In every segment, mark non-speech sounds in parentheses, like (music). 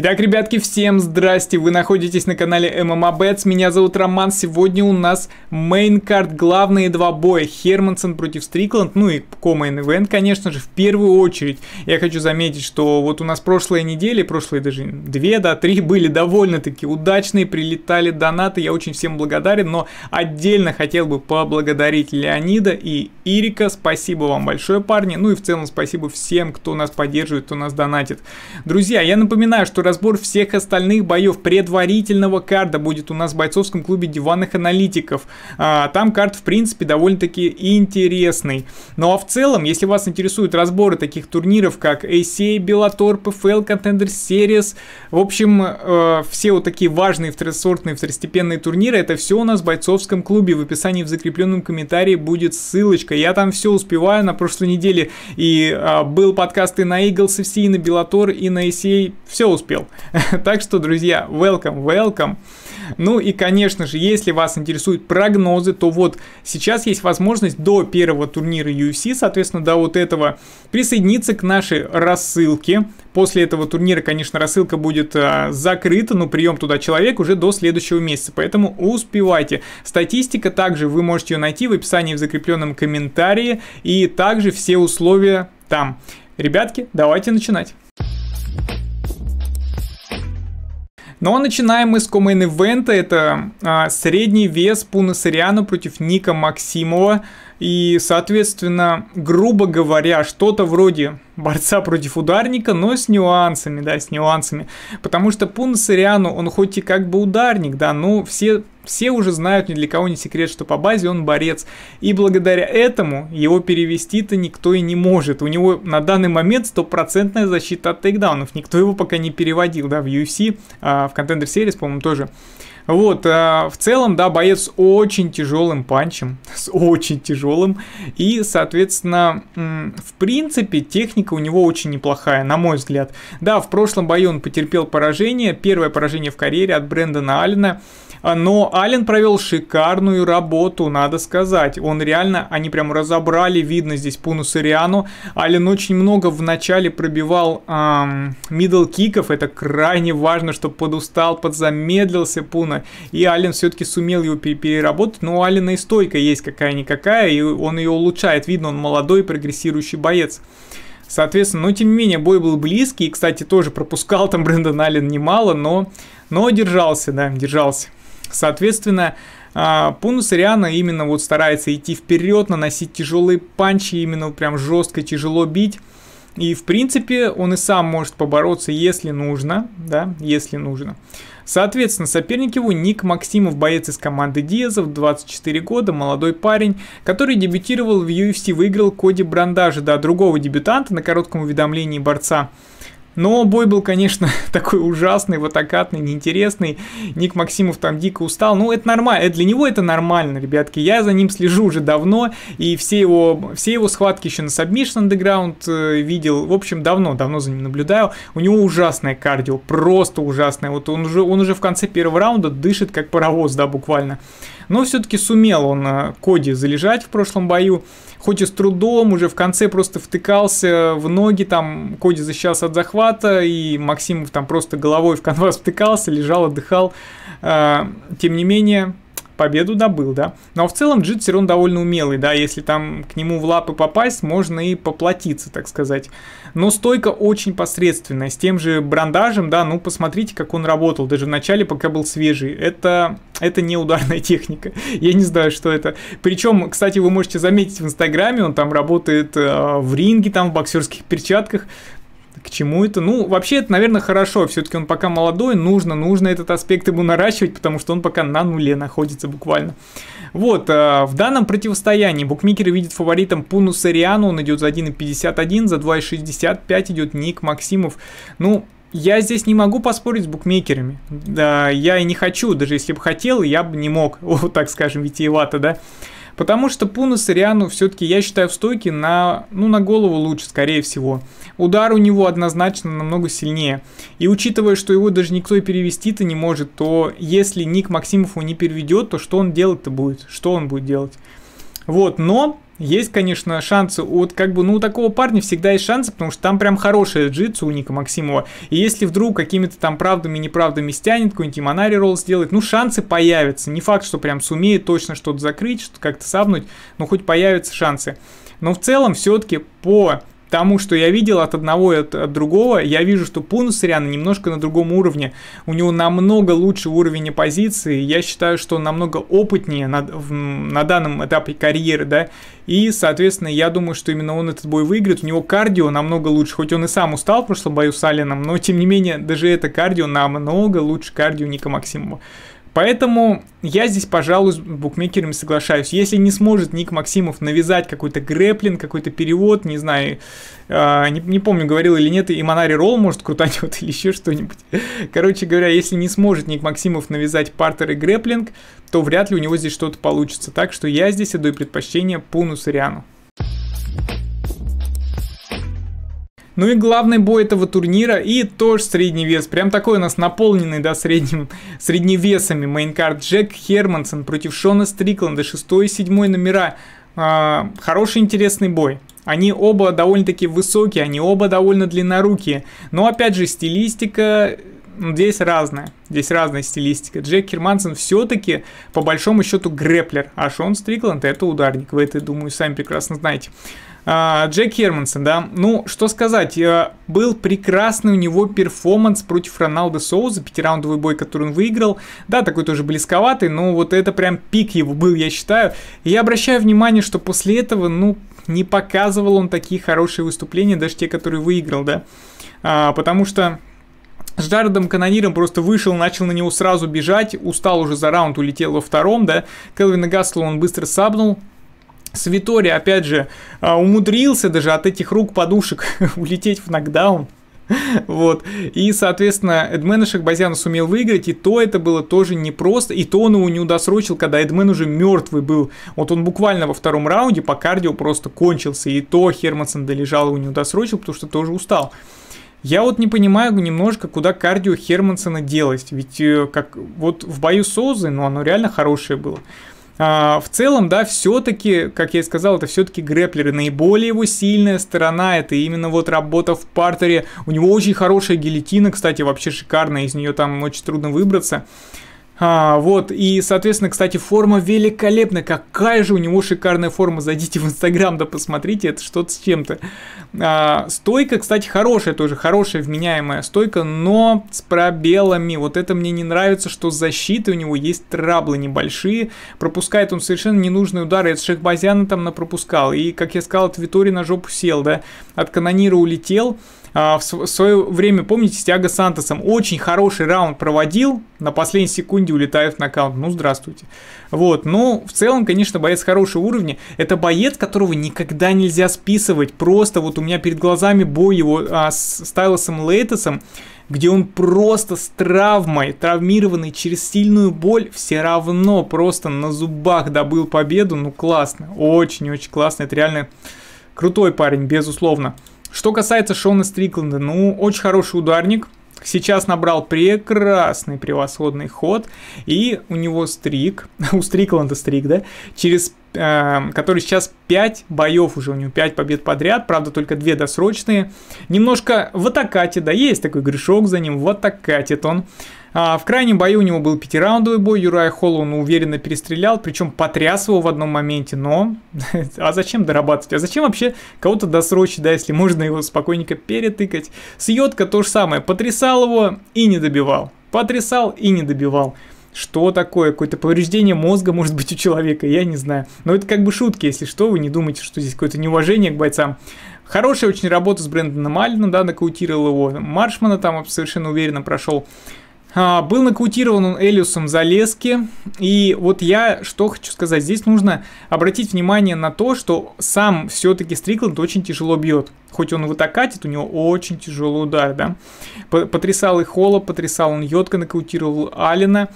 Итак, ребятки, всем здрасте, вы находитесь на канале MMABets, меня зовут Роман, сегодня у нас мейнкарт, главные два боя, Хермансон против Стрикланд, ну и комейн ивент, конечно же, в первую очередь. Я хочу заметить, что вот у нас прошлые недели, прошлые даже две, да, три, (laughs) были довольно-таки удачные, прилетали донаты, я очень всем благодарен, но отдельно хотел бы поблагодарить Леонида и Ирика, спасибо вам большое, парни, ну и в целом спасибо всем, кто нас поддерживает, кто нас донатит. Друзья, я напоминаю, что разбор всех остальных боев предварительного карда будет у нас в бойцовском клубе диванных аналитиков. А, там карт, в принципе, довольно-таки интересный. Ну а в целом, если вас интересуют разборы таких турниров, как ACA, Bellator, PFL, Contender Series, в общем, э, все вот такие важные второсортные, второстепенные турниры, это все у нас в бойцовском клубе. В описании в закрепленном комментарии будет ссылочка. Я там все успеваю. На прошлой неделе и э, был подкаст и на Eagles FC, и на Bellator, и на ACA. Все успеваю успел. (laughs) так что, друзья, welcome, welcome. Ну и, конечно же, если вас интересуют прогнозы, то вот сейчас есть возможность до первого турнира UFC, соответственно, до вот этого, присоединиться к нашей рассылке. После этого турнира, конечно, рассылка будет а, закрыта, но прием туда человек уже до следующего месяца, поэтому успевайте. Статистика также вы можете ее найти в описании в закрепленном комментарии и также все условия там. Ребятки, давайте начинать. Ну а начинаем мы с комейн-ивента. Это а, средний вес Пуна Сыряна против Ника Максимова. И, соответственно, грубо говоря, что-то вроде борца против ударника, но с нюансами, да, с нюансами. Потому что Пунсериану, он хоть и как бы ударник, да, но все, все уже знают, ни для кого не секрет, что по базе он борец. И благодаря этому его перевести-то никто и не может. У него на данный момент стопроцентная защита от тейкдаунов. Никто его пока не переводил, да, в UFC, а в Contender Series, по-моему, тоже. Вот, э, в целом, да, боец с очень тяжелым панчем, (laughs) с очень тяжелым. И, соответственно, в принципе, техника у него очень неплохая, на мой взгляд. Да, в прошлом бою он потерпел поражение, первое поражение в карьере от Брэндона Аллена. А, но Ален провел шикарную работу, надо сказать. Он реально, они прям разобрали, видно здесь Пуну Сыриану. Ален очень много в начале пробивал эм, мидл-киков. Это крайне важно, чтобы подустал, подзамедлился Пуна. И Ален все-таки сумел его переработать. Но у Алена и стойка есть какая-никакая, и он ее улучшает. Видно, он молодой прогрессирующий боец. Соответственно, но тем не менее, бой был близкий. И, кстати, тоже пропускал там Брэндон Аллен немало, но, но держался, да, держался. Соответственно, а, Пунус Ариана именно вот старается идти вперед, наносить тяжелые панчи, именно прям жестко, тяжело бить. И, в принципе, он и сам может побороться, если нужно, да, если нужно. Соответственно, соперник его Ник Максимов, боец из команды Диазов, 24 года, молодой парень, который дебютировал в UFC, выиграл Коди Брандажа, да, другого дебютанта на коротком уведомлении борца. Но бой был, конечно, (laughs) такой ужасный, вот акатный, неинтересный. Ник Максимов там дико устал. Ну, это нормально. Э, для него это нормально, ребятки. Я за ним слежу уже давно, и все его, все его схватки еще на Submission Underground э, видел. В общем, давно, давно за ним наблюдаю. У него ужасное кардио, просто ужасное. Вот он уже, он уже в конце первого раунда дышит как паровоз, да, буквально но все-таки сумел он э, Коди залежать в прошлом бою, хоть и с трудом, уже в конце просто втыкался в ноги, там Коди защищался от захвата, и Максимов там просто головой в конвас втыкался, лежал, отдыхал. Э, тем не менее, победу добыл, да. Но в целом Джит все довольно умелый, да, если там к нему в лапы попасть, можно и поплатиться, так сказать. Но стойка очень посредственная, с тем же брандажем, да, ну посмотрите, как он работал, даже в начале, пока был свежий. Это, это не ударная (laughs) техника, я не знаю, что это. Причем, кстати, вы можете заметить в Инстаграме, он там работает э, в ринге, там в боксерских перчатках, к чему это? Ну, вообще это, наверное, хорошо. Все-таки он пока молодой, нужно, нужно этот аспект ему наращивать, потому что он пока на нуле находится буквально. Вот, э, в данном противостоянии букмекеры видят фаворитом Пуну Сариану, он идет за 1,51, за 2,65 идет Ник Максимов. Ну, я здесь не могу поспорить с букмекерами. Да, я и не хочу, даже если бы хотел, я бы не мог, (laughs) вот так скажем, витиевато, да. Потому что Пунас Ириану все-таки, я считаю, в стойке на, ну, на голову лучше, скорее всего. Удар у него однозначно намного сильнее. И учитывая, что его даже никто и перевести-то не может, то если Ник Максимов его не переведет, то что он делать-то будет? Что он будет делать? Вот, но есть, конечно, шансы Вот как бы, ну, у такого парня всегда есть шансы, потому что там прям хорошая джитсу у Ника Максимова. И если вдруг какими-то там правдами неправдами стянет, какой-нибудь Монари ролл сделает, ну, шансы появятся. Не факт, что прям сумеет точно что-то закрыть, что-то как-то сабнуть, но хоть появятся шансы. Но в целом все-таки по тому, что я видел от одного и от, от другого, я вижу, что Пунусарян немножко на другом уровне. У него намного лучше уровень оппозиции. Я считаю, что он намного опытнее на, в, на данном этапе карьеры, да. И, соответственно, я думаю, что именно он этот бой выиграет. У него кардио намного лучше. Хоть он и сам устал в прошлом бою с Алином, но, тем не менее, даже это кардио намного лучше кардио Ника Максимова. Поэтому я здесь, пожалуй, с букмекерами соглашаюсь. Если не сможет Ник Максимов навязать какой-то грэплин, какой-то перевод, не знаю, э, не, не помню, говорил или нет, и Монари Ролл может крутануть (laughs) или еще что-нибудь. Короче говоря, если не сможет Ник Максимов навязать партер и грэплинг, то вряд ли у него здесь что-то получится. Так что я здесь отдаю предпочтение Пуну Сыриану. Ну и главный бой этого турнира и тоже средний вес. Прям такой у нас наполненный, да, средним, (laughs) средневесами. Мейнкард Джек Хермансон против Шона Стрикланда, шестой и седьмой номера. А, хороший интересный бой. Они оба довольно-таки высокие, они оба довольно длиннорукие. Но опять же, стилистика здесь разная. Здесь разная стилистика. Джек Хермансон все-таки, по большому счету, грэплер. А Шон Стрикланд это ударник. Вы это, думаю, сами прекрасно знаете. А, Джек Хермансон, да, ну, что сказать, э, был прекрасный у него перформанс против Роналда Соуза, пятираундовый бой, который он выиграл, да, такой тоже близковатый, но вот это прям пик его был, я считаю, и я обращаю внимание, что после этого, ну, не показывал он такие хорошие выступления, даже те, которые выиграл, да, а, потому что с Джаредом Канониром просто вышел, начал на него сразу бежать, устал уже за раунд, улетел во втором, да, Келвина Гасла он быстро сабнул, Свитори, опять же, а, умудрился даже от этих рук подушек (laughs) улететь в нокдаун. Вот. И, соответственно, Эдмена Шахбазяна сумел выиграть, и то это было тоже непросто, и то он его не удосрочил, когда Эдмен уже мертвый был. Вот он буквально во втором раунде по кардио просто кончился, и то Хермансон долежал его не удосрочил, потому что тоже устал. Я вот не понимаю немножко, куда кардио Хермансона делать, ведь э, как вот в бою Созы, ну оно реально хорошее было. А, в целом, да, все-таки, как я и сказал, это все-таки грэплеры. Наиболее его сильная сторона это именно вот работа в партере. У него очень хорошая гильотина, кстати, вообще шикарная, из нее там очень трудно выбраться. А, вот, и, соответственно, кстати, форма великолепная. Какая же у него шикарная форма. Зайдите в Инстаграм, да посмотрите, это что-то с чем-то. А, стойка, кстати, хорошая тоже, хорошая вменяемая стойка, но с пробелами. Вот это мне не нравится, что защиты у него есть траблы небольшие. Пропускает он совершенно ненужные удары. Это Шехбазяна там напропускал. И, как я сказал, от Витори на жопу сел, да. От Канонира улетел. А, в свое время, помните, с Тиаго Сантосом очень хороший раунд проводил. На последней секунде секунде улетает на нокаут. Ну, здравствуйте. Вот, Но ну, в целом, конечно, боец хорошего уровня. Это боец, которого никогда нельзя списывать. Просто вот у меня перед глазами бой его а, с Стайлосом Лейтесом где он просто с травмой, травмированный через сильную боль, все равно просто на зубах добыл победу. Ну классно, очень-очень классно. Это реально крутой парень, безусловно. Что касается Шона Стрикленда, ну, очень хороший ударник. Сейчас набрал прекрасный превосходный ход, и у него стрик, (laughs) у Стрикланда стрик, да, через, э, который сейчас 5 боев уже, у него 5 побед подряд, правда только 2 досрочные. Немножко в атакате, да, есть такой грешок за ним, в атакате он а, в крайнем бою у него был пятираундовый бой, Юрай Холлоун уверенно перестрелял, причем потряс его в одном моменте, но... (laughs) а зачем дорабатывать? А зачем вообще кого-то досрочить, да, если можно его спокойненько перетыкать? С Йотко то же самое, потрясал его и не добивал, потрясал и не добивал что такое, какое-то повреждение мозга может быть у человека, я не знаю. Но это как бы шутки, если что, вы не думаете, что здесь какое-то неуважение к бойцам. Хорошая очень работа с Брэндоном Алленом, да, нокаутировал его. Маршмана там совершенно уверенно прошел. А, был нокаутирован он Элиусом лески, И вот я что хочу сказать. Здесь нужно обратить внимание на то, что сам все-таки Стрикланд очень тяжело бьет. Хоть он в атакатит, у него очень тяжелый удар, да. Потрясал и Холла, потрясал он Йотка, нокаутировал Алина.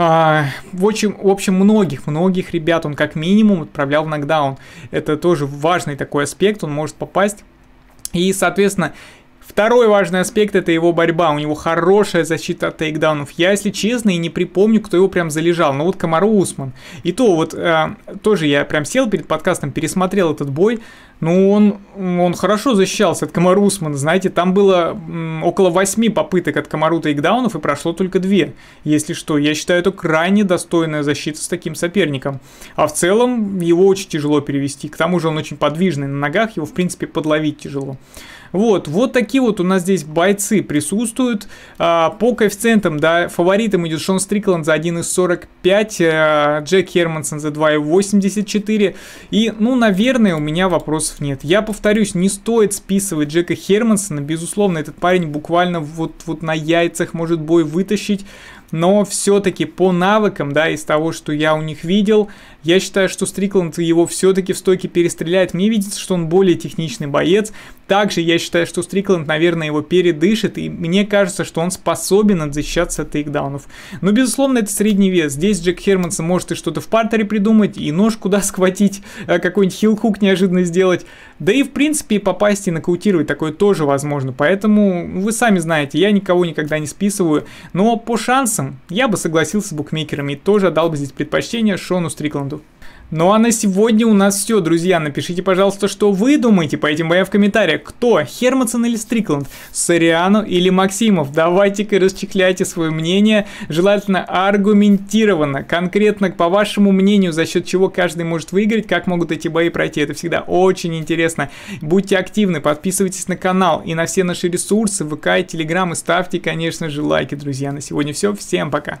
А, в общем, в общем, многих, многих ребят он как минимум отправлял в нокдаун. Это тоже важный такой аспект, он может попасть и, соответственно, Второй важный аспект это его борьба. У него хорошая защита от тейкдаунов. Я, если честно, и не припомню, кто его прям залежал. Но вот Камару Усман. И то вот э, тоже я прям сел перед подкастом, пересмотрел этот бой. Ну, он, он хорошо защищался от Камару Усмана. Знаете, там было около восьми попыток от Камару тейкдаунов, и прошло только две. Если что, я считаю, это крайне достойная защита с таким соперником. А в целом, его очень тяжело перевести. К тому же он очень подвижный на ногах, его, в принципе, подловить тяжело. Вот, вот такие вот у нас здесь бойцы присутствуют. А, по коэффициентам, да, фаворитом идет Шон Стрикланд за 1,45, а, э, Джек Хермансон за 2,84. И, ну, наверное, у меня вопрос вопросов нет. Я повторюсь, не стоит списывать Джека Хермансона. Безусловно, этот парень буквально вот, вот на яйцах может бой вытащить но все-таки по навыкам, да, из того, что я у них видел, я считаю, что Стрикланд его все-таки в стойке перестреляет. Мне видится, что он более техничный боец. Также я считаю, что Стрикланд, наверное, его передышит, и мне кажется, что он способен защищаться от тейкдаунов. Но, безусловно, это средний вес. Здесь Джек Херманс может и что-то в партере придумать, и нож куда (laughs) схватить, а, какой-нибудь хилхук неожиданно сделать. Да и, в принципе, попасть и нокаутировать такое тоже возможно. Поэтому вы сами знаете, я никого никогда не списываю. Но по шансам Дэвисом, я бы согласился с букмекерами и тоже отдал бы здесь предпочтение Шону Стрикланду. Ну а на сегодня у нас все, друзья. Напишите, пожалуйста, что вы думаете по этим боям в комментариях. Кто? Хермансон или Стрикланд? Сориану или Максимов? Давайте-ка расчехляйте свое мнение, желательно аргументированно, конкретно по вашему мнению, за счет чего каждый может выиграть, как могут эти бои пройти. Это всегда очень интересно. Будьте активны, подписывайтесь на канал и на все наши ресурсы, ВК и Телеграм, и ставьте, конечно же, лайки, друзья. На сегодня все. Всем пока.